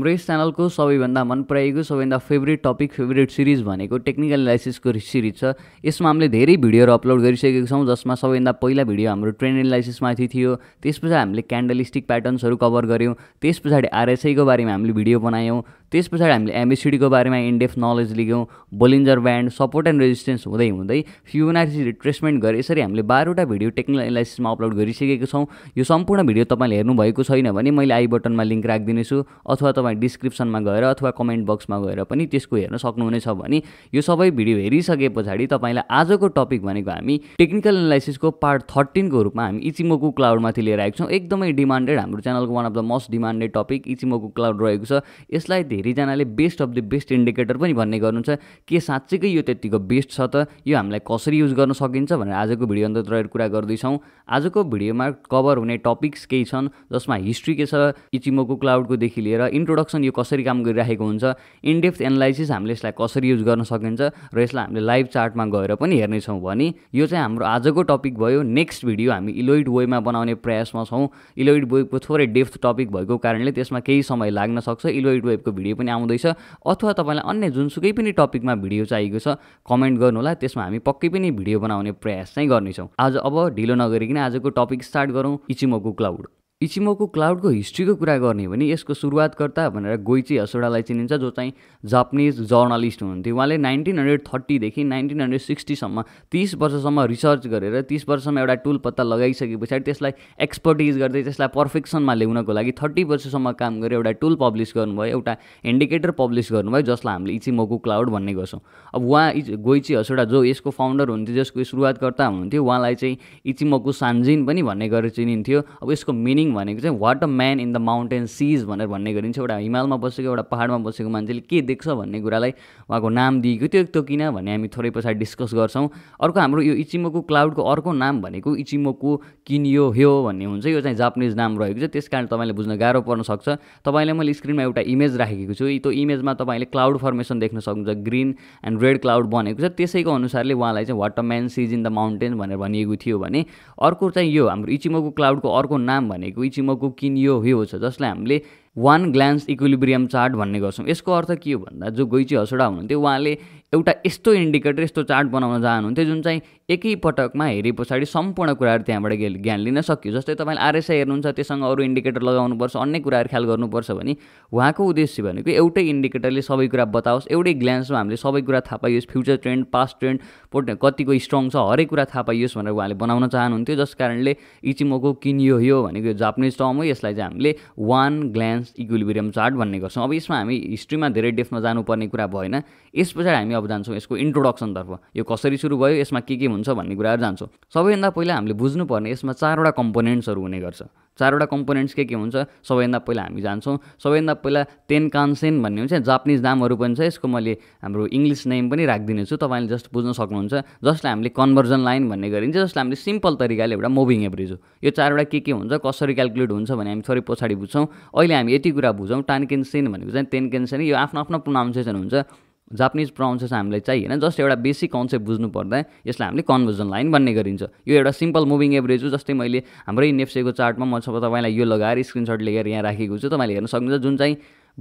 हाम्रो यस च्यानलको सबैभन्दा मन पराएको सबैभन्दा फेभरेट टपिक फेभरेट सिरिज भनेको टेक्निकल एनालाइसिसको सिरिज छ यसमा हामीले धेरै भिडियोहरू अपलोड गरिसकेको छौँ जसमा सबैभन्दा पहिला भिडियो हाम्रो ट्रेन एनालाइसिसमाथि थियो त्यस पछाडि हामीले क्यान्डलिस्टिक प्याटर्न्सहरू कभर गऱ्यौँ त्यस पछाडि आरएसआईको बारेमा हामीले भिडियो बनायौँ त्यस पछाडि हामीले एमएसिडीको बारेमा इन्डेफ नलेज लिग्यौँ Bollinger band support and resistance हुँदै हुँदै फ्युनाइसिस रिट्रेसमेन्ट गरेर यसरी हामीले बाह्रवटा भिडियो टेक्निकल एनालाइसिसमा अपलोड गरिसकेको छौँ यो सम्पूर्ण भिडियो तपाईँले हेर्नुभएको छैन भने मैले आई बटनमा लिङ्क राखिदिनेछु अथवा तपाईँ डिस्क्रिप्सनमा गएर अथवा कमेन्ट बक्समा गएर पनि त्यसको हेर्न सक्नुहुनेछ भने यो सबै भिडियो हेरिसके पछाडि तपाईँलाई आजको टपिक भनेको हामी टेक्निकल एनालाइसिसको पार्ट थर्टिनको रूपमा हामी इचिमोको क्लाउडमाथि लिएर आएको छौँ एकदमै डिमान्डेड हाम्रो च्यानलको one of the most demanded topic Ichimoku cloud रहेको छ यसलाई धेरैजनाले best of the best indicator पनि भन्ने गर्नुहुन्छ के साँच्चैकै यो त्यतिको बेस्ट छ त यो हामीलाई कसरी युज गर्न सकिन्छ भनेर आजको भिडियो अन्तर्गत कुरा गर्दैछौँ आजको भिडियोमा कभर हुने टपिक्स केही छन् जसमा हिस्ट्री के छ इचिमोको क्लाउडकोदेखि लिएर इन्ट्रोडक्सन यो कसरी काम गरिराखेको हुन्छ इनडेप्थ एनालाइसिस हामीले यसलाई कसरी युज गर्न सकिन्छ र यसलाई हामीले लाइभ चार्टमा गएर पनि हेर्नेछौँ भने यो चाहिँ हाम्रो आजको टपिक भयो नेक्स्ट भिडियो हामी इलोइड वेमा बनाउने प्रयासमा छौँ इलोइड वेबको थोरै डेप्थ टपिक भएको कारणले त्यसमा केही समय लाग्न सक्छ इलोइड वेबको भिडियो भिडियो पनि आउँदैछ अथवा तपाईँलाई अन्य जुनसुकै पनि टपिकमा भिडियो चाहिएको छ कमेन्ट गर्नु होला त्यसमा हामी पक्कै पनि भिडियो बनाउने प्रयास चाहिँ गर्नेछौँ आज अब ढिलो नगरिकन आजको टपिक स्टार्ट गरौँ इचिमोको क्लाउड इचिमोको क्लाउडको हिस्ट्रीको कुरा गर्ने भने यसको सुरुवातकर्ता भनेर गोइची हसोडालाई चिनिन्छ जो चाहिँ जापानिज जर्नलिस्ट हुनुहुन्थ्यो उहाँले नाइन्टिन हन्ड्रेड थर्टीदेखि नाइन्टिन हन्ड्रेड सिक्सटीसम्म तिस वर्षसम्म रिसर्च गरेर तिस वर्षसम्म एउटा टुल पत्ता लगाइसके पछाडि त्यसलाई एक्सपर्टिज गर्दै त्यसलाई पर्फेक्सनमा ल्याउनको लागि थर्टी वर्षसम्म काम गरेर एउटा टुल पब्लिस गर्नुभयो एउटा इन्डिकेटर पब्लिस गर्नुभयो जसलाई हामीले इचिमोको क्लाउड भन्ने गर्छौँ अब उहाँ इच गोइची हसोडा जो यसको फाउन्डर हुनुहुन्थ्यो जसको सुरुवातकर्ता हुनुहुन्थ्यो उहाँलाई चाहिँ इचिमोको सान्जिन पनि भन्ने गरेर चिनिन्थ्यो अब यसको मिनिङ भनेको चाहिँ what a man in the mountain सिज भनेर भन्ने गरिन्छ एउटा हिमालमा बसेको एउटा पाहाडमा बसेको मान्छेले के देख्छ भन्ने कुरालाई उहाँको नाम दिएको थियो त्यो किन भन्ने हामी थोरै पछाडि डिस्कस गर्छौँ अर्को हाम्रो यो इचिमोको क्लाउडको अर्को नाम भनेको इचिमोको किनियो हो भन्ने हुन्छ यो चाहिँ जापानिज नाम रहेको छ त्यस कारण तपाईँले बुझ्न गाह्रो पर्न सक्छ तपाईँलाई मैले स्क्रिनमा एउटा इमेज राखेको छु त्यो इमेजमा तपाईँले क्लाउड फर्मेसन देख्न सक्नुहुन्छ ग्रिन एन्ड रेड क्लाउड बनेको छ त्यसैको अनुसारले उहाँलाई चाहिँ what a man sees in the mountain भनेर भनिएको थियो भने अर्को चाहिँ यो हाम्रो इचिमोको क्लाउडको अर्को नाम भनेको इचिमोको किनियो हो छ जसलाई हामीले वान ग्ल्यान्स इक्विलिब्रियम चार्ट भन्ने गर्छौँ यसको अर्थ के हो भन्दा जो गोइची हसोडा हुनुहुन्थ्यो उहाँले एउटा यस्तो इन्डिकेटर यस्तो चार्ट बनाउन चाहनुहुन्थ्यो जुन चाहिँ एकै पटकमा हेरे पछाडि सम्पूर्ण कुराहरू त्यहाँबाट ज्ञान लिन सकियो जस्तै तपाईँले आरएसआई हेर्नुहुन्छ त्यससँग अरू इन्डिकेटर लगाउनुपर्छ अन्य कुराहरू ख्याल गर्नुपर्छ भने उहाँको उद्देश्य भनेको एउटै इन्डिकेटरले सबै कुरा बताओस् एउटै ग्लान्समा हामीले सबै कुरा थाहा पाइयोस् फ्युचर ट्रेन्ड पास्ट ट्रेन्ड कतिको स्ट्रङ छ हरेक कुरा थाहा पाइयोस् भनेर उहाँले बनाउन चाहनुहुन्थ्यो जस कारणले इचिमोको किनियो यो भनेको जापानिज टर्म हो यसलाई चाहिँ हामीले वान ग्लान्स इक्विलिब्रियम चार्ट भन्ने गर्छौँ अब यसमा हामी हिस्ट्रीमा धेरै डेफमा जानुपर्ने कुरा भएन यस पछाडि हामी अब जान्छौँ यसको इन्ट्रोडक्सनतर्फ यो कसरी सुरु भयो यसमा के के हुन्छ हुन्छ भन्ने कुराहरू जान्छौँ सबैभन्दा पहिला हामीले बुझ्नुपर्ने यसमा चारवटा कम्पोनेन्ट्सहरू हुने गर्छ चारवटा कम्पोनेन्ट्स के के हुन्छ सबैभन्दा पहिला हामी जान्छौँ सबैभन्दा पहिला तेन कान्सेन भन्ने हुन्छ जापानिज नामहरू पनि छ यसको मैले हाम्रो इङ्ग्लिस नेम पनि राखिदिनेछु तपाईँले जस्ट बुझ्न सक्नुहुन्छ जसलाई हामीले कन्भर्जन लाइन भन्ने गरिन्छ जसलाई हामीले सिम्पल तरिकाले एउटा मुभिङ एभरेज हो यो चारवटा के के हुन्छ कसरी क्यालकुलेट हुन्छ भने हामी थोरै पछाडि बुझ्छौँ अहिले हामी यति कुरा बुझौँ टानकेन्सेन भनेको चाहिँ टेनकेन्सेन यो आफ्नो आफ्नो प्रोनाउन्सिएसन हुन्छ जापानिज प्राउन्सेस हामीलाई चाहिएन जस्ट एउटा बेसिक कन्सेप्ट बुझ्नु पर्दा यसलाई हामीले कन्भर्जन लाइन भन्ने गरिन्छ यो एउटा सिम्पल मुभिङ एभरेज हो जस्तै मैले हाम्रै नेप्सेको चार्टमा म सब तपाईँलाई यो लगाएर स्क्रिनसट लिएर यहाँ राखेको छु तपाईँले हेर्न सक्नुहुन्छ जुन चाहिँ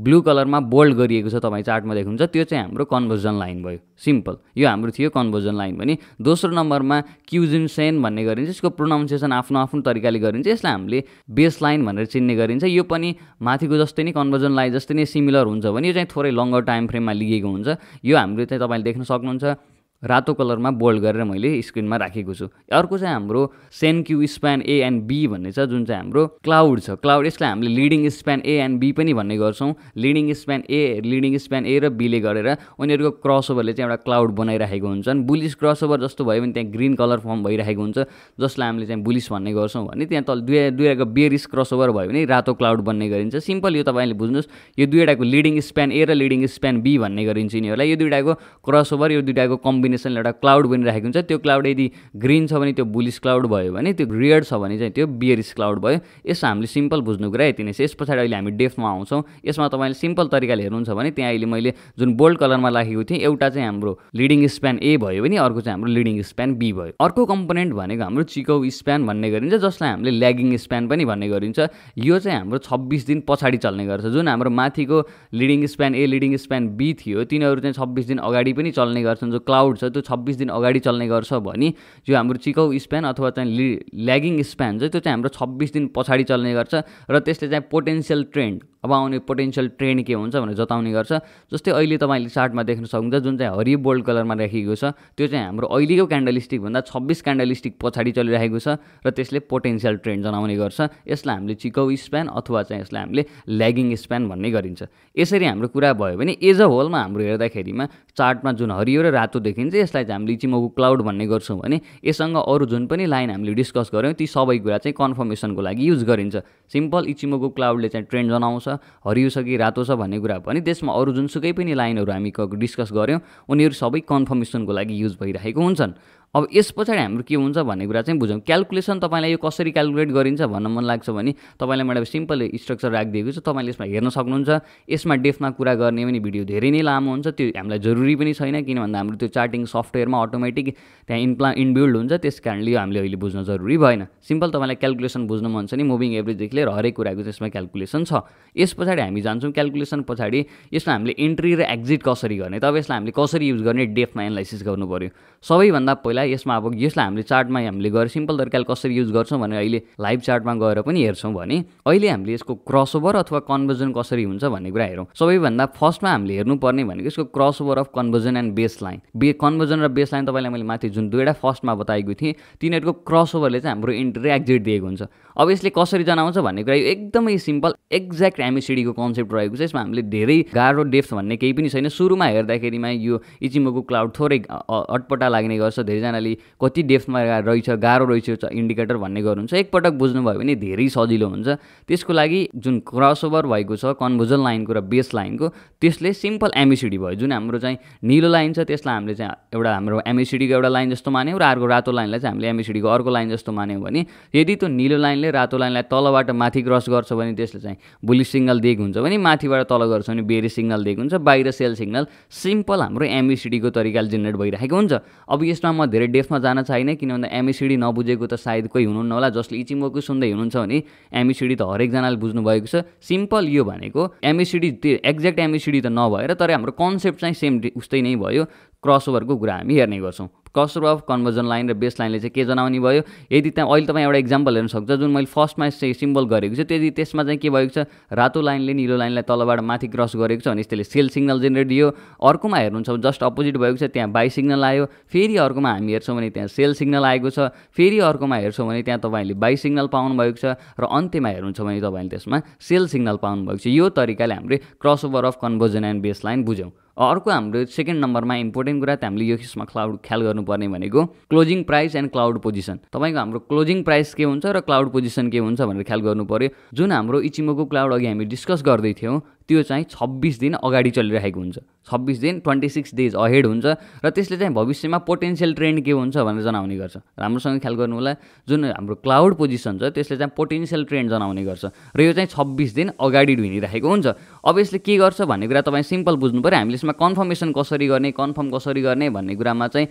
ब्लु कलरमा बोल्ड गरिएको छ तपाईँ चार्टमा देख्नुहुन्छ त्यो चाहिँ हाम्रो कन्भर्जन लाइन भयो सिम्पल यो हाम्रो थियो कन्भर्जन लाइन भने दोस्रो नम्बरमा क्युजिन सेन भन्ने गरिन्छ यसको प्रोनाउन्सिएसन आफ्नो आफ्नो तरिकाले गरिन्छ यसलाई हामीले बेस लाइन भनेर चिन्ने गरिन्छ यो पनि माथिको जस्तै नै कन्भर्जन लाइन जस्तै नै सिमिलर हुन्छ भने यो चाहिँ थोरै लङ्गर टाइम फ्रेममा लिएको हुन्छ यो हाम्रो चाहिँ तपाईँले देख्न सक्नुहुन्छ रातो कलरमा बोल्ड गरेर मैले स्क्रिनमा राखेको छु अर्को चाहिँ हाम्रो Senkou span A and B भन्ने छ जुन चाहिँ हाम्रो क्लाउड छ क्लाउड यसलाई हामीले leading span A and B पनि भन्ने गर्छौँ leading span A leading span A र बीले गरेर उनीहरूको क्रसओभरले चाहिँ एउटा क्लाउड बनाइरहेको हुन्छन् बुलिस क्रसओभर जस्तो भयो भने त्यहाँ ग्रिन कलर फर्म भइरहेको हुन्छ जसलाई हामीले चाहिँ बुलिस भन्ने गर्छौँ भने त्यहाँ तल दुई दुईवटाको बेरिस क्रसओभर भयो भने रातो क्लाउड बन्ने गरिन्छ सिम्पल यो तपाईँले बुझ्नुहोस् यो दुईवटाको लिडिङ स्प्यान ए र लिडिङ स्प्यान बी भन्ने गरिन्छ यिनीहरूलाई यो दुईवटाको क्रसओभर यो दुईवटाको कम्बिनेसन कम्बिनेसनले एउटा क्लाउड बनिराखेको हुन्छ त्यो क्लाउड यदि ग्रिन छ भने त्यो बुलिस क्लाउड भयो भने त्यो रेड छ भने चाहिँ त्यो बियरिस क्लाउड भयो यस हामीले सिम्पल बुझ्नु कुरा यति नै छ यस पछाडि अहिले हामी डेफमा आउँछौँ यसमा तपाईँले सिम्पल तरिकाले हेर्नुहुन्छ भने त्यहाँ अहिले मैले जुन बोल्ड कलरमा राखेको थिएँ एउटा चाहिँ हाम्रो लिडिङ स्प्यान ए भयो भने अर्को चाहिँ हाम्रो लिडिङ स्प्यान बी भयो अर्को कम्पोनेन्ट भनेको हाम्रो चिकौ स्प्यान भन्ने गरिन्छ जसलाई हामीले ल्यागिङ स्प्यान पनि भन्ने गरिन्छ यो चाहिँ हाम्रो छब्बिस दिन पछाडि चल्ने गर्छ जुन हाम्रो माथिको leading span A leading span B थियो तिनीहरू चाहिँ छब्बिस दिन अगाडि पनि चल्ने गर्छन् जो क्लाउड त्यो छब्बिस दिन अगाडि चल्ने गर्छ भने यो हाम्रो चिकाउ स्प्यान अथवा चाहिँ ल्यागिङ स्प्यान चाहिँ त्यो चाहिँ हाम्रो छब्बिस दिन पछाडि चल्ने गर्छ र त्यसले चाहिँ पोटेन्सियल ट्रेन्ड अब आउने पोटेन्सियल ट्रेन्ड के हुन्छ भनेर जताउने गर्छ जस्तै अहिले तपाईँले चार्टमा देख्न सक्नुहुन्छ जुन चाहिँ हरियो बोल्ड कलरमा राखिएको छ त्यो चाहिँ हाम्रो अहिलेको क्यान्डलिस्टिकभन्दा छब्बिस क्यान्डलिस्टिक पछाडि चलिरहेको छ र त्यसले पोटेन्सियल ट्रेन्ड जनाउने गर्छ यसलाई हामीले चिकाउ स्प्यान अथवा चाहिँ यसलाई हामीले ल्यागिङ स्प्यान भन्ने गरिन्छ यसरी हाम्रो कुरा भयो भने एज अ होलमा हाम्रो हेर्दाखेरिमा चार्टमा जुन हरियो र रातो देखिन्छ भने चाहिँ यसलाई चाहिँ हामीले चिमोको क्लाउड भन्ने गर्छौँ भने यससँग अरू जुन पनि लाइन हामीले डिस्कस गऱ्यौँ ती सबै कुरा चाहिँ कन्फर्मेसनको लागि युज गरिन्छ सिम्पल इचिमोको क्लाउडले चाहिँ ट्रेन्ड जनाउँछ हरियो छ कि रातो छ भन्ने कुरा पनि त्यसमा अरू जुनसुकै पनि लाइनहरू हामी डिस्कस गऱ्यौँ उनीहरू सबै कन्फर्मेसनको लागि युज भइरहेको हुन्छन् अब यस पछाडि हाम्रो के हुन्छ भन्ने कुरा चाहिँ बुझौँ क्यालकुलेसन तपाईँलाई यो कसरी क्यालकुलेट गरिन्छ भन्न मन लाग्छ भने तपाईँलाई मैले सिम्पल स्ट्रक्चर राखिदिएको छु तपाईँले यसमा हेर्न सक्नुहुन्छ यसमा डेफमा कुरा गर्ने पनि भिडियो धेरै नै लामो हुन्छ त्यो हामीलाई जरुरी पनि छैन किन हाम्रो त्यो चार्टिङ सफ्टवेयरमा अटोमेटिक त्यहाँ इन्प्ला इनबिल्ड हुन्छ त्यस कारणले यो हामीले अहिले बुझ्न जरुरी भएन सिम्पल तपाईँलाई क्यालकुलेसन बुझ्नु मन छ नि मुभिङ एभरेजदेखि लिएर हरेक कुराको चाहिँ यसमा क्यालकुलेसन छ यस पछाडि हामी जान्छौँ क्यालकुलेसन पछाडि यसमा हामीले इन्ट्री र एक्जिट कसरी गर्ने तब यसलाई हामीले कसरी युज गर्ने डेफमा एनालाइसिस गर्नु पऱ्यो सबैभन्दा पहिला तपाईँलाई यसमा अब यसलाई हामीले चार्टमा हामीले गएर सिम्पल तरिकाले कसरी युज गर्छौँ भने अहिले लाइभ चार्टमा गएर पनि हेर्छौँ भने अहिले हामीले यसको क्रसओभर अथवा कन्भर्जन कसरी हुन्छ भन्ने कुरा हेरौँ सबैभन्दा फर्स्टमा हामीले हेर्नुपर्ने भनेको यसको crossover of conversion and base line बे कन्भर्जन र बेस लाइन तपाईँलाई मैले माथि जुन दुईवटा फर्स्टमा बताएको थिएँ तिनीहरूको क्रसओभरले चाहिँ हाम्रो इन्ट्री एक्जिट दिएको हुन्छ अब यसले कसरी जनाउँछ भन्ने कुरा यो एकदमै सिम्पल एक्ज्याक्ट एमिसिडीको कन्सेप्ट रहेको छ यसमा हामीले धेरै गाह्रो डेप्थ भन्ने केही पनि छैन सुरुमा हेर्दाखेरिमा यो इचिमोको क्लाउड थोरै अटपटा लाग्ने गर्छ धेरैजनाले कति डेप्थमा रहेछ गाह्रो रहेछ इन्डिकेटर भन्ने गर्नुहुन्छ एकपटक बुझ्नुभयो भने धेरै सजिलो हुन्छ त्यसको लागि जुन क्रसओभर भएको छ कन्भोजन लाइनको र बेस लाइनको त्यसले सिम्पल एमिसिडी भयो जुन हाम्रो चाहिँ निलो लाइन छ त्यसलाई हामीले चाहिँ एउटा हाम्रो एमिसिडीको एउटा लाइन जस्तो मान्यौँ र अर्को रातो लाइनलाई चाहिँ हामीले एमिसिडीको अर्को लाइन जस्तो मान्यौँ भने यदि त्यो निलो लाइनले लाइनले रातो लाइनलाई तलबाट माथि क्रस गर्छ भने त्यसले चाहिँ भोलि सिग्नल दिएको हुन्छ भने माथिबाट तल गर्छ भने बेरी सिग्नल दिएको हुन्छ बाहिर सेल सिग्नल सिम्पल हाम्रो एमइसिडीको e तरिकाले जेनेरेट भइरहेको हुन्छ अब यसमा म धेरै डेफमा जान चाहिँ किन भन्दा एमइसिडी e नबुझेको त सायद कोही हुनुहुन्न होला जसले इचिमोकु सुन्दै हुनुहुन्छ भने एमइसिडी e त हरेकजनाले बुझ्नुभएको छ सिम्पल यो भनेको एमइसिडी त्यो एक्ज्याक्ट एमइसिडी त नभएर तर हाम्रो कन्सेप्ट चाहिँ सेम उस्तै नै भयो क्रसओभरको कुरा हामी हेर्ने गर्छौँ क्रसओभर अफ कन्भर्जन लाइन र बेस लाइनले चाहिँ के जनाउने भयो यदि त्यहाँ अहिले तपाईँ एउटा इक्जाम्पल हेर्न सक्छ जुन मैले फर्स्टमा चाहिँ सिम्बल गरेको छु त्यति त्यसमा चाहिँ के भएको छ रातो लाइनले निलो लाइनलाई तलबाट माथि क्रस गरेको छ भने त्यसले सेल सिग्नल जेनेरेट दियो अर्कोमा हेर्नुहुन्छ जस्ट अपोजिट भएको छ त्यहाँ बाई सिग्नल आयो फेरि अर्कोमा हामी हेर्छौँ भने त्यहाँ सेल सिग्नल आएको छ फेरि अर्कोमा हेर्छौँ भने त्यहाँ तपाईँले बाई सिग्नल पाउनुभएको छ र अन्त्यमा हेर्नुहुन्छ भने तपाईँले त्यसमा सेल सिग्नल पाउनुभएको छ यो तरिकाले हामीले crossover of conversion and base line बुझ्यौँ अर्को हाम्रो सेकेन्ड नम्बरमा इम्पोर्टेन्ट कुरा त हामीले यो किसिममा क्लाउड ख्याल गर्नुपर्ने भनेको closing price and cloud position तपाईँको हाम्रो क्लोजिङ प्राइस के हुन्छ र क्लाउड पोजिसन के हुन्छ भनेर ख्याल गर्नु पऱ्यो जुन हाम्रो इचिमोको क्लाउड अघि हामी डिस्कस गर्दै थियौँ त्यो चाहिँ छब्बिस दिन अगाडि चलिरहेको हुन्छ छब्बिस दिन ट्वेन्टी सिक्स डेज अहेड हुन्छ र त्यसले चाहिँ भविष्यमा पोटेन्सियल ट्रेन्ड के हुन्छ भनेर जनाउने गर्छ राम्रोसँग ख्याल गर्नु होला जुन हाम्रो क्लाउड पोजिसन छ त्यसले चाहिँ पोटेन्सियल ट्रेन्ड जनाउने गर्छ र यो चाहिँ छब्बिस दिन अगाडि ढुनिरहेको हुन्छ अब यसले के गर्छ भन्ने कुरा तपाईँ सिम्पल बुझ्नु पऱ्यो हामीले यसमा कन्फर्मेसन कसरी गर्ने कन्फर्म कसरी गर्ने भन्ने कुरामा चाहिँ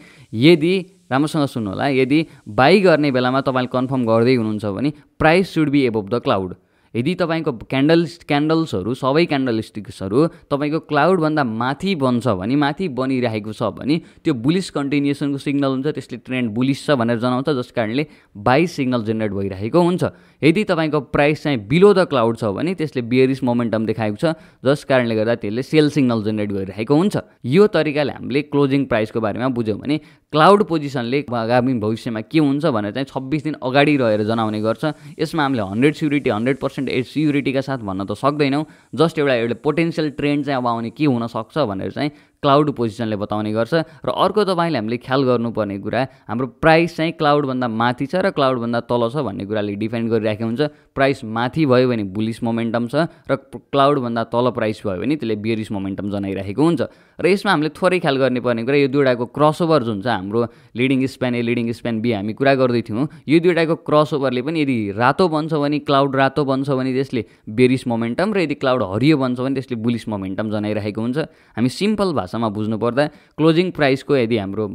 यदि राम्रोसँग सुन्नु होला यदि बाई गर्ने बेलामा तपाईँले कन्फर्म गर्दै हुनुहुन्छ भने price should be above the cloud यदि तपाईँको क्यान्डल क्यान्डल्सहरू सबै क्यान्डल स्टिक्सहरू तपाईँको क्लाउडभन्दा माथि बन्छ भने माथि बनिरहेको छ भने त्यो बुलिस कन्टिन्युसनको सिग्नल हुन्छ त्यसले ट्रेन्ड बुलिस छ भनेर जनाउँछ जस कारणले बाइस सिग्नल जेनेरेट भइरहेको हुन्छ यदि तपाईँको प्राइस चाहिँ बिलो द क्लाउड छ भने त्यसले बियरिस मोमेन्टम देखाएको छ जस कारणले गर्दा त्यसले सेल सिग्नल जेनेरेट गरिरहेको हुन्छ यो तरिकाले हामीले क्लोजिङ प्राइसको बारेमा बुझ्यौँ भने क्लाउड पोजिसनले आगामी भविष्यमा के हुन्छ भनेर चाहिँ छब्बिस दिन अगाडि रहेर जनाउने गर्छ यसमा हामीले hundred surety hundred percent percent as स्युरिटीका साथ भन्न त सक्दैनौँ जस्ट एउटा एउटा पोटेन्सियल ट्रेन्ड चाहिँ अब आउने के हुनसक्छ भनेर चाहिँ क्लाउड पोजिसनले बताउने गर्छ र अर्को तपाईँले हामीले ख्याल गर्नुपर्ने कुरा हाम्रो प्राइस चाहिँ क्लाउडभन्दा माथि छ र क्लाउडभन्दा तल छ भन्ने कुराले डिफाइन गरिराखेको हुन्छ प्राइस माथि भयो भने बुलिस मोमेन्टम छ र क्लाउडभन्दा तल प्राइस भयो भने त्यसले बियरिस मोमेन्टम जनाइराखेको हुन्छ र यसमा हामीले थोरै ख्याल गर्नुपर्ने कुरा यो दुइटाको क्रसओभर जुन छ हाम्रो leading span A leading span B हामी कुरा गर्दै यो दुइटाको क्रसओभरले पनि यदि रातो बन्छ भने क्लाउड रातो बन्छ भने त्यसले बेरिस मोमेन्टम र यदि क्लाउड हरियो बन्छ भने त्यसले बुलिस मोमेन्टम जनाइरहेको हुन्छ हामी सिम्पल भाषा भाषामा बुझ्नुपर्दा क्लोजिङ प्राइसको यदि हाम्रो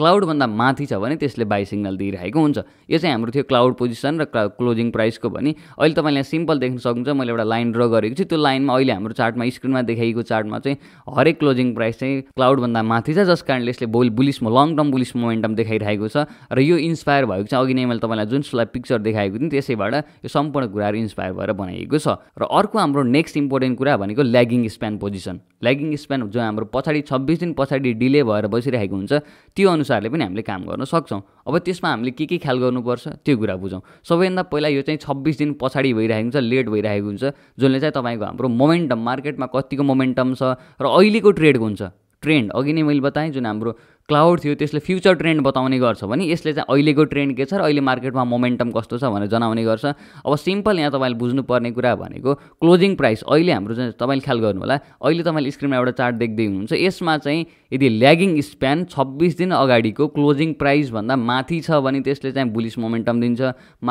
क्लाउडभन्दा माथि छ भने त्यसले बाई सिग्नल दिइरहेको हुन्छ यो चाहिँ हाम्रो थियो क्लाउड पोजिसन र क्लोजिङ प्राइसको भने अहिले तपाईँले सिम्पल देख्न सक्नुहुन्छ मैले एउटा लाइन ड्र गरेको छु त्यो लाइनमा अहिले हाम्रो चार्टमा स्क्रिनमा देखाइएको चार्टमा चाहिँ हरेक क्लोजिङ प्राइस चाहिँ क्लाउडभन्दा माथि छ जस कारणले यसले बोल बुलिसमा लङ टर्म बुलिस मोमेन्टम देखाइरहेको छ र यो इन्सपायर भएको चाहिँ अघि नै मैले तपाईँलाई जुन सुलाई पिक्चर देखाएको थिएँ त्यसैबाट यो सम्पूर्ण कुराहरू इन्सपायर भएर बनाइएको छ र अर्को हाम्रो नेक्स्ट इम्पोर्टेन्ट कुरा भनेको lagging span position lagging span जो हाम्रो पछाडि छब्बिस दिन पछाडि डिले भएर बसिरहेको हुन्छ त्यो अनुसार अनुसारले पनि हामीले काम गर्न सक्छौँ अब त्यसमा हामीले के के ख्याल गर्नुपर्छ त्यो कुरा बुझौँ सबैभन्दा पहिला यो चाहिँ छब्बिस दिन पछाडि भइरहेको हुन्छ लेट भइरहेको हुन्छ जसले चाहिँ तपाईँको हाम्रो मोमेन्टम मार्केटमा कतिको मोमेन्टम छ र अहिलेको ट्रेडको हुन्छ ट्रेन्ड अघि नै मैले बताएँ जुन हाम्रो क्लाउड थियो त्यसले फ्युचर ट्रेन्ड बताउने गर्छ भने यसले चाहिँ अहिलेको ट्रेन्ड के छ र अहिले मार्केटमा मोमेन्टम कस्तो छ भनेर जनाउने गर्छ अब सिम्पल यहाँ तपाईँले बुझ्नुपर्ने कुरा भनेको क्लोजिङ प्राइस अहिले हाम्रो चाहिँ तपाईँले ख्याल गर्नु होला अहिले तपाईँले स्क्रिनमा एउटा चार्ट देख्दै हुनुहुन्छ यसमा चाहिँ यदि ल्यागिङ स्प्यान छब्बिस दिन अगाडिको क्लोजिङ प्राइसभन्दा माथि छ भने त्यसले चाहिँ बुलिस मोमेन्टम दिन्छ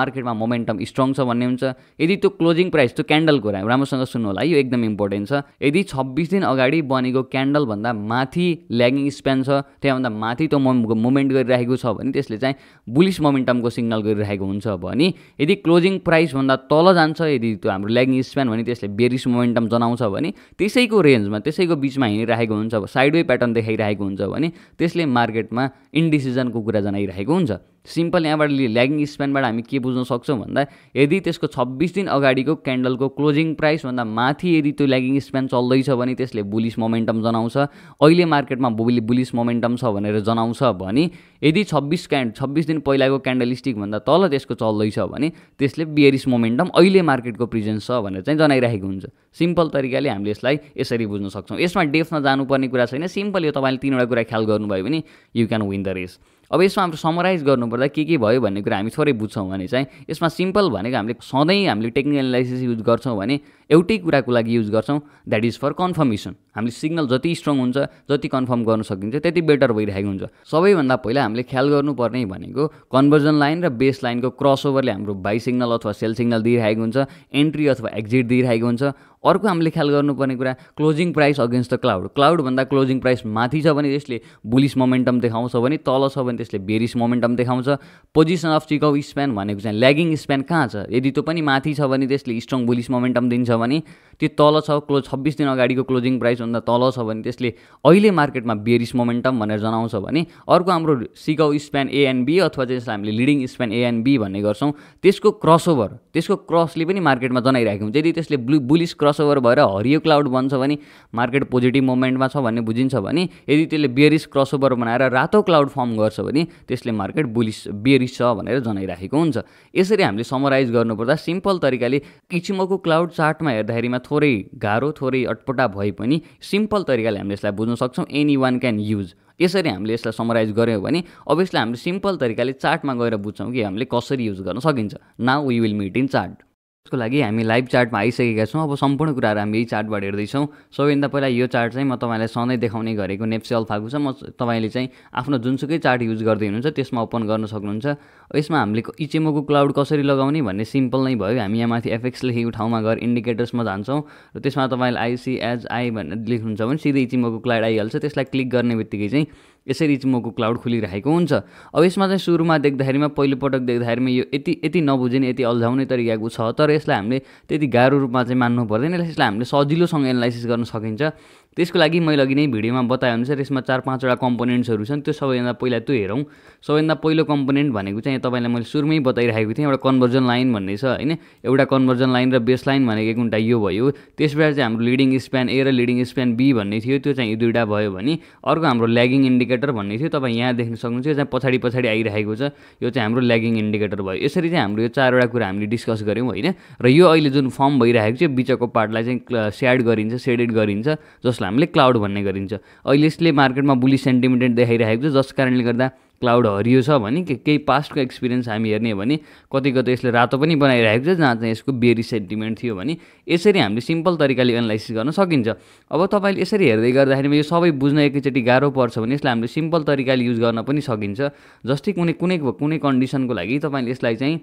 मार्केटमा मोमेन्टम स्ट्रङ छ भन्ने हुन्छ यदि त्यो क्लोजिङ प्राइस त्यो क्यान्डलको राम्रोसँग सुन्नु होला यो एकदम इम्पोर्टेन्ट छ यदि छब्बिस दिन अगाडि बनेको क्यान्डलभन्दा माथि ल्यागिङ स्प्यान छ त्यहाँभन्दा त्योभन्दा माथि त्यो मुभमेन्ट गरिरहेको छ भने त्यसले चाहिँ बुलिस मोमेन्टमको सिग्नल गरिरहेको हुन्छ भने यदि क्लोजिङ प्राइसभन्दा तल जान्छ यदि त्यो हाम्रो ल्यागिङ स्प्यान भने त्यसले बेरिस मोमेन्टम जनाउँछ भने त्यसैको रेन्जमा त्यसैको बिचमा हिँडिरहेको हुन्छ साइडवे प्याटर्न देखाइरहेको हुन्छ भने त्यसले मार्केटमा इन्डिसिजनको कुरा जनाइरहेको हुन्छ सिम्पल यहाँबाट ल्यागिङ स्प्यानबाट हामी के बुझ्न सक्छौँ भन्दा यदि त्यसको छब्बिस दिन अगाडिको क्यान्डलको क्लोजिङ प्राइसभन्दा माथि यदि त्यो ल्यागिङ स्प्यान चल्दैछ भने त्यसले बुलिस मोमेन्टम जनाउँछ अहिले मार्केटमा बुलि बुलिस मोमेन्टम छ भनेर जनाउँछ भने यदि छब्बिस क्यान्ड छब्बिस दिन पहिलाको क्यान्डल स्टिकभन्दा तल त्यसको चल्दैछ भने त्यसले बियरिस मोमेन्टम अहिले मार्केटको प्रेजेन्स छ भनेर चाहिँ जनाइरहेको हुन्छ सिम्पल तरिकाले हामीले यसलाई यसरी बुझ्न सक्छौँ यसमा डेफमा जानुपर्ने कुरा छैन सिम्पल यो तपाईँले तिनवटा कुरा ख्याल गर्नुभयो भने you can win the race अब यसमा हाम्रो समराइज गर्नुपर्दा के के भयो भन्ने कुरा हामी थोरै बुझ्छौँ भने चाहिँ यसमा सिम्पल भनेको हामीले सधैँ हामीले टेक्निकल एनालाइसिस युज गर्छौँ भने एउटै कुराको लागि युज गर्छौँ द्याट इज फर कन्फर्मेसन हामीले सिग्नल जति स्ट्रङ हुन्छ जति कन्फर्म गर्न सकिन्छ त्यति बेटर भइरहेको हुन्छ सबैभन्दा पहिला हामीले ख्याल गर्नुपर्ने भनेको कन्भर्जन लाइन र बेस लाइनको क्रसओभरले हाम्रो बाई सिग्नल अथवा सेल सिग्नल दिइरहेको हुन्छ एन्ट्री अथवा एक्जिट दिइरहेको हुन्छ अर्को हामीले ख्याल गर्नुपर्ने कुरा closing price against the cloud क्लाउडभन्दा क्लोजिङ प्राइस माथि छ भने त्यसले बुलिस मोमेन्टम देखाउँछ भने तल छ भने त्यसले बेरिस मोमेन्टम देखाउँछ पोजिसन अफ चिकाउ स्प्यान भनेको चाहिँ ल्यागिङ स्प्यान कहाँ छ यदि त्यो पनि माथि छ भने त्यसले स्ट्रङ बुलिस मोमेन्टम दिन्छ भने त्यो तल छ क्लोज छब्बिस दिन अगाडिको क्लोजिङ प्राइसभन्दा तल छ भने त्यसले अहिले मार्केटमा बेरिस मोमेन्टम भनेर जनाउँछ भने अर्को हाम्रो सिकाउ स्प्यान एएनबी अथवा चाहिँ हामीले लिडिङ स्प्यान एएनबी भन्ने गर्छौँ त्यसको क्रसओभर त्यसको क्रसले पनि मार्केटमा जनाइरहेको हुन्छ यदि त्यसले ब्लु बुलिस क्रसओभर भएर हरियो क्लाउड बन्छ भने मार्केट पोजिटिभ मोमेन्टमा छ भन्ने बुझिन्छ भने यदि त्यसले बेरिस क्रसओभर बनाएर रातो क्लाउड फर्म गर्छ भने त्यसले मार्केट बुलिस बेरिस छ भनेर जनाइराखेको हुन्छ यसरी हामीले समराइज गर्नुपर्दा सिम्पल तरिकाले किचिमोको क्लाउड चार्टमा वास्तवमा हेर्दाखेरिमा थोरै गाह्रो थोरै अटपटा भए पनि सिम्पल तरिकाले हामीले यसलाई बुझ्न सक्छौँ एनी वान क्यान युज यसरी हामीले यसलाई समराइज गऱ्यौँ भने अभियसली हामीले सिम्पल तरिकाले चार्टमा गएर बुझ्छौँ कि हामीले कसरी युज गर्न सकिन्छ now we will meet in chart त्यसको लागि हामी लाइभ चार्टमा आइसकेका छौँ अब सम्पूर्ण कुराहरू हामी यही चार्टबाट हेर्दैछौँ सबैभन्दा पहिला यो चार्ट चाहिँ म तपाईँलाई सधैँ देखाउने गरेको नेप्से अल्फाको छ म तपाईँले चाहिँ आफ्नो जुनसुकै चार्ट युज गर्दै हुनुहुन्छ त्यसमा ओपन गर्न सक्नुहुन्छ यसमा हामीले इचेमोको क्लाउड कसरी लगाउने भन्ने सिम्पल नै भयो हामी यहाँ माथि एफएक्स लेखेको ठाउँमा गएर इन्डिकेटर्समा जान्छौँ र त्यसमा तपाईँले आइसिएच आई भनेर लेख्नुहुन्छ भने सिधै इचिमोको क्लाउड आइहाल्छ त्यसलाई क्लिक गर्ने चाहिँ यसरी चाहिँ मको क्लाउड खुलिरहेको हुन्छ अब यसमा चाहिँ सुरुमा देख्दाखेरिमा पहिलोपटक देख्दाखेरिमा यो यति यति नबुझिने यति अल्झाउने तरिकाको छ तर यसलाई हामीले त्यति गाह्रो रूपमा चाहिँ मान्नु पर्दैन यसलाई हामीले सजिलोसँग एनालाइसिस गर्न सकिन्छ त्यसको लागि मैले अघि नै भिडियोमा बताएअनुसार यसमा चार पाँचवटा कम्पोनेन्ट्सहरू छन् त्यो सबैभन्दा पहिला त्यो हेरौँ सबैभन्दा पहिलो कम्पोनेन्ट भनेको चाहिँ तपाईँलाई मैले सुरुमै बताइरहेको थिएँ एउटा कन्भर्जन लाइन भन्ने छ होइन एउटा कन्भर्जन लाइन र बेस लाइन भनेको एक यो भयो त्यसबाट चाहिँ हाम्रो लिडिङ स्प्यान ए र लिडिङ स्प्यान बी भन्ने थियो त्यो चाहिँ यी दुईवटा भयो भने अर्को हाम्रो ल्यागिङ इन्डिकेटर भन्ने थियो तपाईँ यहाँ देख्न सक्नुहुन्छ यो चाहिँ पछाडि पछाडि आइरहेको छ यो चाहिँ हाम्रो ल्यागिङ इन्डिकेटर भयो यसरी चाहिँ हाम्रो यो चारवटा कुरा हामीले डिस्कस गऱ्यौँ होइन र यो अहिले जुन फर्म भइरहेको छ बिचको पार्टलाई चाहिँ स्याड गरिन्छ सेडेड गरिन्छ जसलाई हामीले क्लाउड भन्ने गरिन्छ अहिले यसले मार्केटमा बुली सेन्टिमेन्ट देखाइरहेको छ जस कारणले गर्दा क्लाउड हरियो छ भने के केही पास्टको एक्सपिरियन्स हामी हेर्ने हो भने कतै कतै यसले रातो पनि बनाइरहेको छ जहाँ चाहिँ यसको बेरी सेन्टिमेन्ट थियो भने यसरी हामीले सिम्पल तरिकाले एनालाइसिस गर्न सकिन्छ अब तपाईँले यसरी हेर्दै गर्दाखेरि यो सबै बुझ्न एकैचोटि गाह्रो पर्छ भने यसलाई हामीले सिम्पल तरिकाले युज गर्न पनि सकिन्छ जस्तै कुनै कुनै कुनै कन्डिसनको लागि तपाईँले यसलाई चाहिँ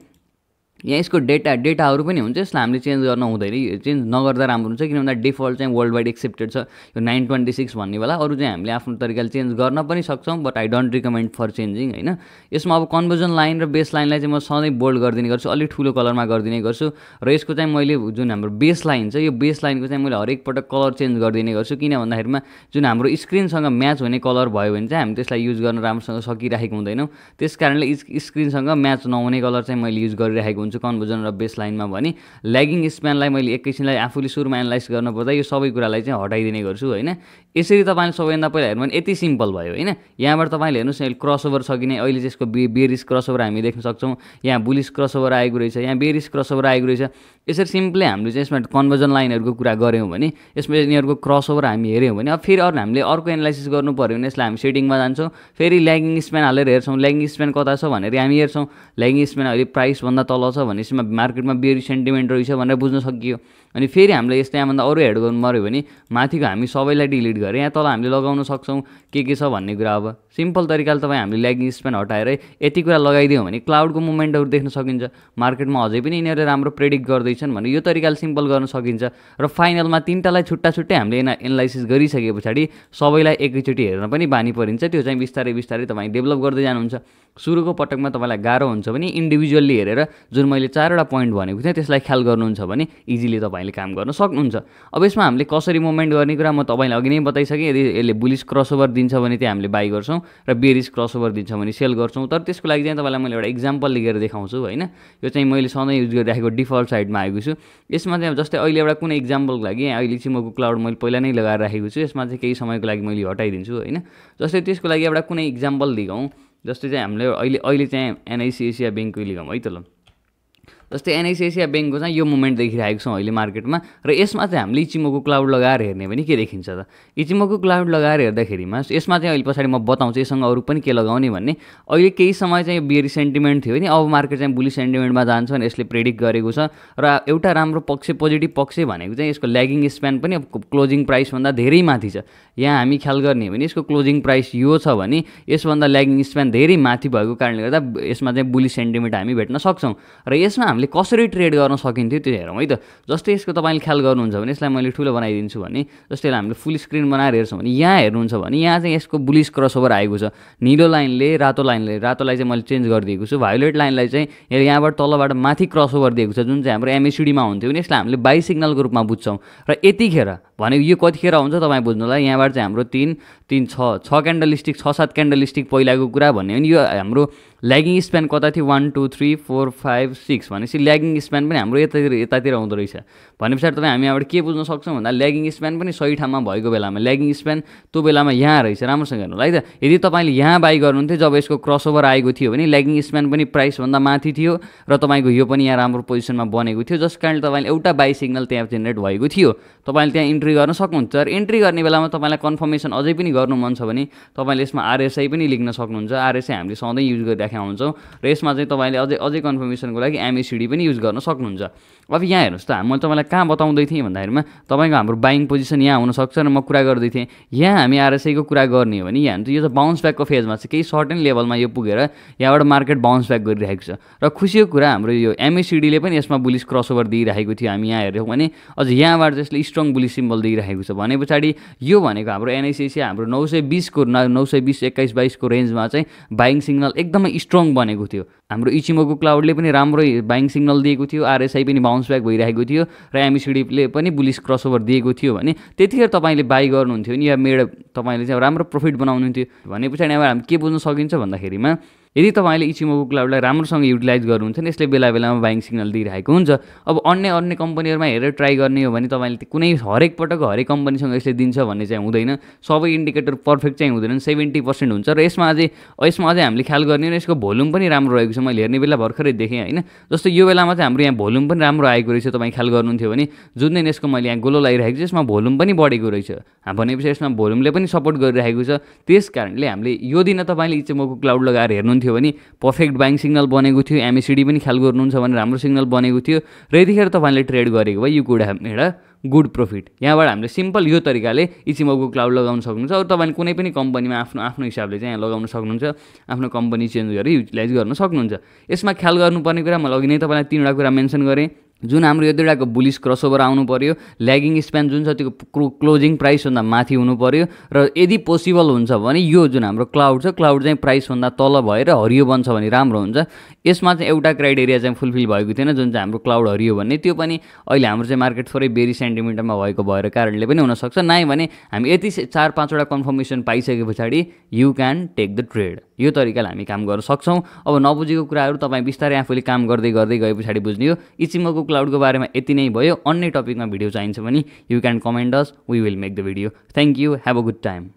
यहाँ यसको डेटा डेटाहरू पनि हुन्छ यसलाई हामीले चेन्ज गर्न हुँदैन चेन्ज नगर्दा राम्रो हुन्छ किन भन्दा डिफल्ट चाहिँ वर्ल्ड वाइड एक्सेप्टेड छ यो नाइन ट्वेन्टी सिक्स भन्ने बेला अरू चाहिँ हामीले आफ्नो तरिकाले चेन्ज गर्न पनि सक्छौँ but I don't recommend for changing होइन यसमा अब कन्भर्जन लाइन र बेस लाइनलाई चाहिँ म सधैँ बोल्ड गरिदिने गर्छु अलिक ठुलो कलरमा गरिदिने गर्छु र यसको चाहिँ मैले जुन हाम्रो बेस लाइन छ यो बेस लाइनको चाहिँ मैले हरेक पटक कलर चेन्ज गरिदिने गर्छु किन भन्दाखेरिमा जुन हाम्रो स्क्रिनसँग म्याच हुने कलर भयो भने चाहिँ हामी त्यसलाई युज गर्न राम्रोसँग सकिरहेको हुँदैनौँ त्यस कारणले स्क्रिनसँग म्याच नहुने कलर चाहिँ मैले युज गरिरहेको हुन्छ कन्भर्जन र बेस लाइनमा भने ल्यागिङ स्प्यानलाई मैले एकैछिनलाई आफूले सुरुमा एनालाइज गर्नुपर्दा यो सबै कुरालाई चाहिँ हटाइदिने गर्छु होइन यसरी तपाईँले सबैभन्दा पहिला हेर्नु भने यति सिम्पल भयो होइन यहाँबाट तपाईँले हेर्नुहोस् न क्रसओभर छ कि नै अहिले चाहिँ यसको बे बेरिस क्रसओभर हामी देख्न सक्छौँ यहाँ बुलिस क्रसओभर आएको रहेछ यहाँ बेरिस क्रसओभर आएको रहेछ यसरी सिम्पली हामीले चाहिँ यसमा कन्भर्जन लाइनहरूको कुरा गऱ्यौँ भने यसमा यिनीहरूको क्रसओभर हामी हेऱ्यौँ भने अब फेरि अरू हामीले अर्को एनालाइसिस गर्नु पऱ्यो भने यसलाई हामी सेटिङमा जान्छौँ फेरि ल्यागिङ स्प्यान हालेर हेर्छौँ ल्यागिङ स्प्यान कता छ भनेर हामी हेर्छौँ ल्यागिङ स्प्यान अहिले प्राइसभन्दा तल छ भनेपछि मार्केटमा बेरी सेन्टिमेन्ट रहेछ भनेर बुझ्न सकियो अनि फेरि हामीलाई यस्तो यहाँभन्दा अरू हेड गर्नु पऱ्यो भने माथिको हामी सबैलाई डिलिट गरेर यहाँ तल हामीले लगाउन सक्छौँ के के छ भन्ने कुरा अब सिम्पल तरिकाले तपाईँ हामीले ल्यागिङ स्पेन हटाएर यति कुरा लगाइदियो भने क्लाउडको मुभमेन्टहरू देख्न सकिन्छ मार्केटमा अझै पनि यिनीहरूले राम्रो प्रेडिक्ट गर्दैछन् भने यो तरिकाले सिम्पल गर्न सकिन्छ र फाइनलमा तिनवटालाई छुट्टा छुट्टै हामीले एना एनालाइसिस गरिसके पछाडि सबैलाई एकैचोटि हेर्न पनि बानी परिन्छ त्यो चाहिँ बिस्तारै बिस्तारै तपाईँ डेभलप गर्दै जानुहुन्छ सुरुको पटकमा तपाईँलाई गाह्रो हुन्छ भने इन्डिभिजुअल्ली हेरेर जुन मैले चारवटा पोइन्ट भनेको थिएँ त्यसलाई ख्याल गर्नुहुन्छ भने इजिली तपाईँले काम गर्न सक्नुहुन्छ अब यसमा हामीले कसरी मुभमेन्ट गर्ने कुरा म तपाईँलाई अघि नै बताइसकेँ यदि यसले बुलिस क्रसओभर दिन्छ भने त्यहाँ हामीले बाई गर्छौँ र बेरिस क्रसओभर दिन्छ भने सेल गर्छौँ तर त्यसको लागि चाहिँ तपाईँलाई मैले एउटा इक्जाम्पल लिएर देखाउँछु होइन यो चाहिँ मैले सधैँ युज गरिराखेको डिफल्ट साइडमा आएको छु यसमा चाहिँ जस्तै अहिले एउटा कुनै इक्जाम्पलको लागि अहिले चाहिँ म गुगल क्लाउड मैले पहिला नै लगाएर राखेको छु यसमा चाहिँ केही समयको लागि मैले हटाइदिन्छु होइन जस्तै त्यसको लागि एउटा कुनै इक्जाम्पल लिगाउँ जस्तै चाहिँ हामीले अहिले अहिले चाहिँ एनआइसिएसिया ब्याङ्कको लिगाउँ है त ल जस्तै एनएसएस या चाहिँ यो मोमेन्ट देखिरहेको छौँ अहिले मार्केटमा र यसमा चाहिँ हामीले इचिमोको क्लाउड लगाएर हेर्ने भने के देखिन्छ त इचिमोको क्लाउड लगाएर हेर्दाखेरिमा यसमा चाहिँ अहिले पछाडि म बताउँछु यससँग अरू पनि के लगाउने भन्ने अहिले केही समय चाहिँ बियर सेन्टिमेन्ट थियो नि अब मार्केट चाहिँ बुली सेन्टिमेन्टमा जान्छ भने यसले प्रेडिक्ट गरेको छ र एउटा राम्रो पक्ष पोजिटिभ पक्ष भनेको चाहिँ यसको ल्यागिङ स्प्यान पनि क्लोजिङ प्राइसभन्दा धेरै माथि छ यहाँ हामी ख्याल गर्ने भने यसको क्लोजिङ प्राइस यो छ भने यसभन्दा ल्यागिङ स्प्यान धेरै माथि भएको कारणले गर्दा यसमा चाहिँ बुली सेन्टिमेन्ट हामी भेट्न सक्छौँ र यसमा हामीले कसरी ट्रेड गर्न सकिन्थ्यो त्यो हेरौँ है त जस्तै यसको तपाईँले ख्याल गर्नुहुन्छ भने यसलाई मैले ठुलो बनाइदिन्छु भने जस्तै यसलाई हामीले फुल स्क्रिन बनाएर हेर्छौँ भने यहाँ हेर्नुहुन्छ भने यहाँ चाहिँ यसको बुलिस क्रसओभर आएको छ निलो लाइनले रातो लाइनले रातोलाई चाहिँ मैले चेन्ज गरिदिएको छु भायोलेट लाइनलाई चाहिँ यहाँबाट तलबाट माथि क्रसओभर दिएको छ जुन चाहिँ हाम्रो एमएसिडीमा हुन्थ्यो भने यसलाई हामीले बाई सिग्नलको रूपमा बुझ्छौँ र यतिखेर भने यो कतिखेर हुन्छ तपाईँ बुझ्नुलाई यहाँबाट चाहिँ हाम्रो तिन तिन छ छ क्यान्डलिस्टिक छ सात क्यान्डलिस्टिक पहिलाको कुरा भन्यो भने यो हाम्रो ल्यागिङ स्प्यान कता थियो one two three four five six भनेपछि ल्यागिङ स्प्यान पनि हाम्रो यतातिर यतातिर हुँदो रहेछ भने पछाडि तपाईँ हामी यहाँबाट के बुझ्न सक्छौँ भन्दा ल्यागिङ स्प्यान पनि सही ठाउँमा भएको बेलामा ल्यागिङ स्प्यान त्यो बेलामा यहाँ रहेछ राम्रोसँग हेर्नु है त यदि तपाईँले यहाँ बाई गर्नुहुन्थ्यो जब यसको क्रसओभर आएको थियो भने ल्यागिङ स्प्यान पनि प्राइसभन्दा माथि थियो र तपाईँको यो पनि यहाँ राम्रो पोजिसनमा बनेको थियो जस कारणले तपाईँले एउटा बाई सिग्नल त्यहाँ जेनेरेट भएको थियो तपाईँले त्यहाँ इन्ट्री गर्न सक्नुहुन्छ र इन्ट्री गर्ने बेलामा तपाईँलाई कन्फर्मेसन अझै पनि गर्नु मन छ भने तपाईँले यसमा आरएसआई पनि लेख्न सक्नुहुन्छ आरएसआई हामीले सधैँ युज गरिरहेको गरिराखेका हुन्छौँ र यसमा चाहिँ तपाईँले अझै अझै कन्फर्मेसनको लागि एमएसिडी पनि युज गर्न सक्नुहुन्छ अब यहाँ हेर्नुहोस् त मैले तपाईँलाई कहाँ बताउँदै थिएँ भन्दाखेरिमा तपाईँको हाम्रो बाइङ पोजिसन यहाँ हुनसक्छ र म कुरा गर्दै थिएँ यहाँ हामी आरएसआईको कुरा गर्ने हो भने यहाँ यो त बााउन्स ब्याकको फेजमा चाहिँ केही सर्टेन लेभलमा यो पुगेर यहाँबाट मार्केट बााउन्स ब्याक गरिरहेको छ र खुसीको कुरा हाम्रो यो एमएसिडीले पनि यसमा बुलिस क्रसओभर दिइरहेको थियो हामी यहाँ हेऱ्यौँ भने अझ यहाँबाट यसले स्ट्रङ बुलिस सिम्बल दिइरहेको छ भने पछाडि यो भनेको हाम्रो एनआइसिसी हाम्रो नौ सय बिसको नौ सय बिस एक्काइस बाइसको रेन्जमा चाहिँ बाइङ सिग्नल एकदमै स्ट्रङ बनेको थियो हाम्रो इचिमोको क्लाउडले पनि राम्रो बाइङ सिग्नल दिएको थियो आरएसआई पनि बााउन्स ब्याक भइरहेको थियो र एमसिडीले पनि बुलिस क्रसओभर दिएको थियो भने त्यतिखेर तपाईँले बाई गर्नुहुन्थ्यो नि या मेड तपाईँले चाहिँ राम्रो प्रफिट बनाउनुहुन्थ्यो भने पछाडि अब हामी के बुझ्न सकिन्छ भन्दाखेरिमा यदि तपाईँले इचिमोको क्लाउडलाई राम्रोसँग युटिलाइज गर्नुहुन्छ भने यसले बेला बेलामा बाइङ सिग्नल दिइरहेको हुन्छ अब अन्य अन्य कम्पनीहरूमा हेरेर ट्राई गर्ने हो भने तपाईँले कुनै हरेक पटक हरेक कम्पनीसँग यसले दिन्छ भन्ने चाहिँ हुँदैन सबै इन्डिकेटर पर्फेक्ट चाहिँ हुँदैन सेभेन्टी पर्सेन्ट हुन्छ र यसमा अझै यसमा अझै हामीले ख्याल गर्ने यसको भोल्युम पनि राम्रो रहेको छ मैले हेर्ने बेला भर्खरै देखेँ होइन जस्तो यो बेलामा चाहिँ हाम्रो यहाँ भोल्युम पनि राम्रो आएको रहेछ तपाईँ ख्याल गर्नुहुन्थ्यो भने जुन दिन यसको मैले यहाँ गोलो लगाइरहेको छु यसमा भोल्युम पनि बढेको रहेछ भनेपछि यसमा भोल्युमले पनि सपोर्ट गरिरहेको छ त्यस कारणले हामीले यो दिन तपाईँले इचेमोको क्लाउड लगाएर हेर्नुहुन्थ्यो थियो भने पर्फेक्ट बाइङ सिग्नल बनेको थियो एमएसिडी पनि ख्याल गर्नुहुन्छ भने राम्रो सिग्नल बनेको थियो र यतिखेर तपाईँले ट्रेड गरेको भए यो कुरा एउटा गुड प्रफिट यहाँबाट हामीले सिम्पल यो तरिकाले इचिमोको क्लाउड लगाउन सक्नुहुन्छ अरू तपाईँले कुनै पनि कम्पनीमा आफ्नो आफ्नो हिसाबले चाहिँ यहाँ लगाउन सक्नुहुन्छ आफ्नो कम्पनी चेन्ज गरेर युटिलाइज गर्न सक्नुहुन्छ यसमा ख्याल गर्नुपर्ने कुरा मैले अघि नै तपाईँलाई तिनवटा कुरा मेन्सन गरेँ जुन हाम्रो यो दुईवटाको बुलिस क्रसओभर आउनु पऱ्यो ल्यागिङ स्प्यान जुन छ त्यो क्लोजिङ प्राइसभन्दा माथि हुनु पऱ्यो र यदि पोसिबल हुन्छ भने यो जुन हाम्रो क्लाउड छ क्लाउड चाहिँ प्राइसभन्दा तल भएर हरियो बन्छ भने राम्रो हुन्छ यसमा चाहिँ एउटा क्राइटेरिया चाहिँ फुलफिल भएको थिएन जुन चाहिँ हाम्रो क्लाउड हरियो भन्ने त्यो पनि अहिले हाम्रो चाहिँ मार्केट थोरै बेरी सेन्टिमिटरमा भएको भएर कारणले पनि हुनसक्छ नै भने हामी यति चार पाँचवटा कन्फर्मेसन पाइसके पछाडि you can take the trade यो तरिकाले हामी काम गर्न सक्छौँ अब नबुझेको कुराहरू तपाईँ बिस्तारै आफूले काम गर्दै गर्दै गए पछाडि बुझ्ने हो इचिमको क्लाउडको बारेमा यति नै भयो अन्य टपिकमा भिडियो चाहिन्छ भने you can comment us we will make the video thank you have a good time